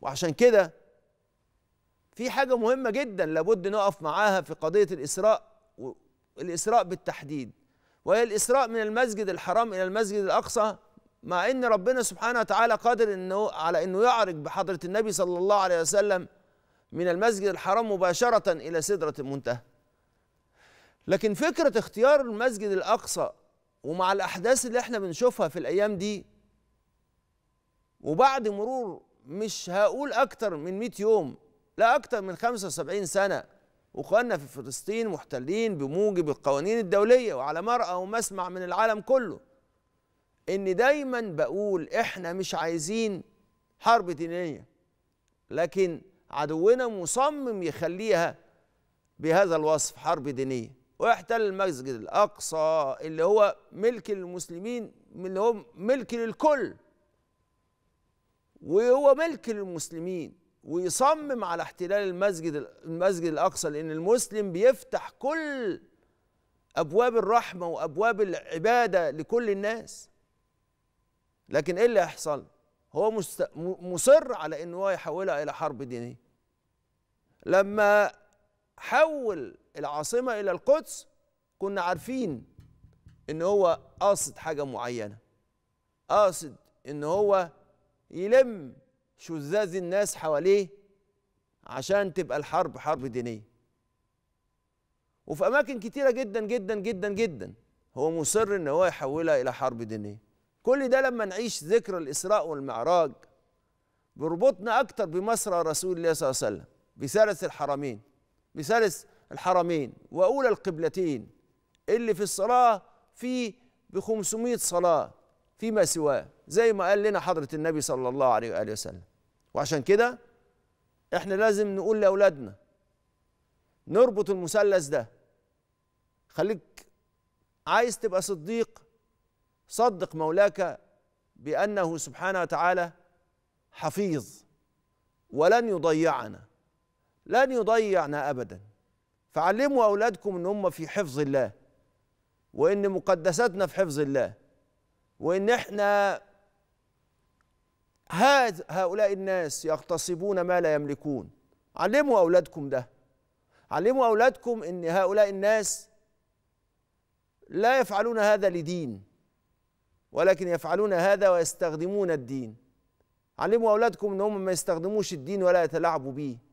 وعشان كده في حاجة مهمة جدا لابد نقف معاها في قضية الإسراء الإسراء بالتحديد وهي الإسراء من المسجد الحرام إلى المسجد الأقصى مع ان ربنا سبحانه وتعالى قادر انه على انه يعرج بحضره النبي صلى الله عليه وسلم من المسجد الحرام مباشره الى سدره المنتهى لكن فكره اختيار المسجد الاقصى ومع الاحداث اللي احنا بنشوفها في الايام دي وبعد مرور مش هقول أكتر من 100 يوم لا أكتر من 75 سنة وأخواننا في فلسطين محتلين بموجب القوانين الدولية وعلى مرأة ومسمع من العالم كله إن دايما بقول إحنا مش عايزين حرب دينية لكن عدونا مصمم يخليها بهذا الوصف حرب دينية ويحتل المسجد الأقصى اللي هو ملك للمسلمين اللي هو ملك للكل وهو ملك للمسلمين ويصمم على احتلال المسجد المسجد الاقصى لان المسلم بيفتح كل ابواب الرحمه وابواب العباده لكل الناس لكن ايه اللي هيحصل هو مست... مصر على ان هو يحولها الى حرب دينيه لما حول العاصمه الى القدس كنا عارفين ان هو قاصد حاجه معينه قاصد ان هو يلم شذاذ الناس حواليه عشان تبقى الحرب حرب دينيه وفي اماكن كتيره جدا جدا جدا جدا هو مصر ان هو يحولها الى حرب دينيه كل ده لما نعيش ذكرى الاسراء والمعراج بيربطنا اكتر بمسرى رسول الله صلى الله عليه وسلم بثالث الحرمين بثالث الحرمين واولى القبلتين اللي في الصلاه فيه ب 500 صلاه فيما سواه زي ما قال لنا حضرة النبي صلى الله عليه وآله وسلم وعشان كده احنا لازم نقول لأولادنا نربط المثلث ده خليك عايز تبقى صديق صدق مولاك بأنه سبحانه وتعالى حفيظ ولن يضيعنا لن يضيعنا أبدا فعلموا أولادكم أن هم في حفظ الله وأن مقدساتنا في حفظ الله وإن إحنا هذا هؤلاء الناس يغتصبون ما لا يملكون علموا أولادكم ده علموا أولادكم إن هؤلاء الناس لا يفعلون هذا لدين ولكن يفعلون هذا ويستخدمون الدين علموا أولادكم إن هم ما يستخدموش الدين ولا يتلاعبوا بيه